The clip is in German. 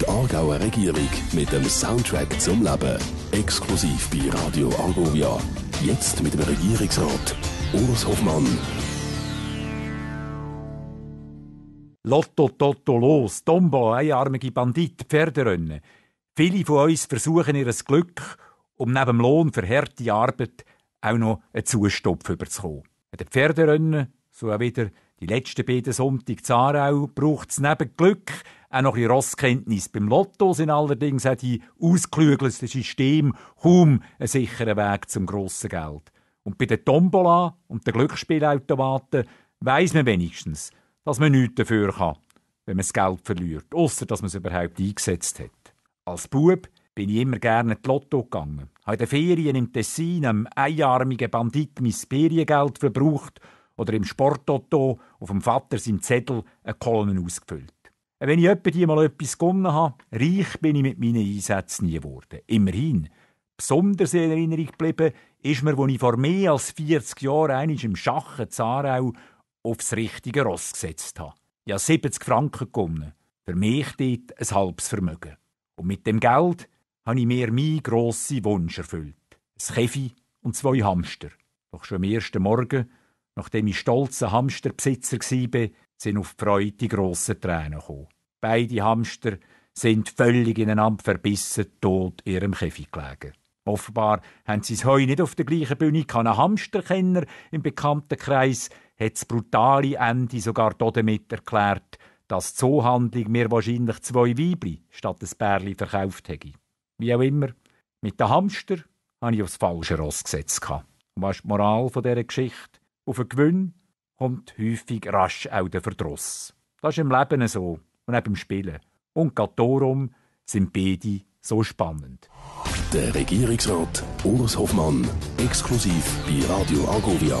Die Aargauer Regierung mit dem Soundtrack zum Leben. Exklusiv bei Radio Argovia. Jetzt mit dem Regierungsrat Urs Hoffmann. Lotto, Toto, Los, Tombo, einarmige Bandit, Pferderennen. Viele von uns versuchen ihr Glück, um neben dem Lohn für harte Arbeit auch noch einen Zustopf überzukommen. An den Pferderennen, so auch wieder die letzten beiden Sonntag Zarau, braucht es neben Glück auch noch ein Rosskenntnis. Beim Lotto sind allerdings auch die ausgeklügelten System kaum ein sicherer Weg zum grossen Geld. Und bei der Tombola und den Glücksspielautomaten weiß man wenigstens, dass man nichts dafür kann, wenn man das Geld verliert, außer dass man es überhaupt eingesetzt hat. Als Bub bin ich immer gerne ins Lotto gegangen. Habe in den Ferien im Tessin einem einarmigen Bandit mein Feriengeld verbraucht oder im Sportotto auf dem Vater seinem Zettel eine Kolonne ausgefüllt. Wenn ich etwa mal etwas gewonnen habe, reich bin ich mit meinen Einsätzen nie geworden. Immerhin. Besonders in Erinnerung geblieben ist mir, als ich vor mehr als 40 Jahren einmal im Schachen Zarau aufs richtige Ross gesetzt habe. Ich habe 70 Franken gewonnen. Für mich dort ein halbes Vermögen. Und mit dem Geld habe ich mir meinen grossen Wunsch erfüllt. Ein Käfi und zwei Hamster. Doch schon am ersten Morgen, nachdem ich stolzer Hamsterbesitzer war, sind auf die Freude die grossen Tränen gekommen. Beide Hamster sind völlig ineinander verbissen tot in ihrem Käfig gelegen. Offenbar haben sie es heute nicht auf der gleichen Bühne kann. Ein Hamsterkenner im bekannten Kreis hat das brutale Ende sogar damit erklärt, dass die Zoohandlung mir wahrscheinlich zwei Weibli statt ein Bärli verkauft hätte. Wie auch immer, mit dem Hamster habe ich aufs falsche Ross gesetzt. Und was ist die Moral dieser Geschichte? Auf einen Gewinn kommt häufig rasch auch der Verdruss. Das ist im Leben so und auch beim Spielen. Und gerade darum sind beide so spannend. Der Regierungsrat Urs Hoffmann, exklusiv bei Radio Agovia.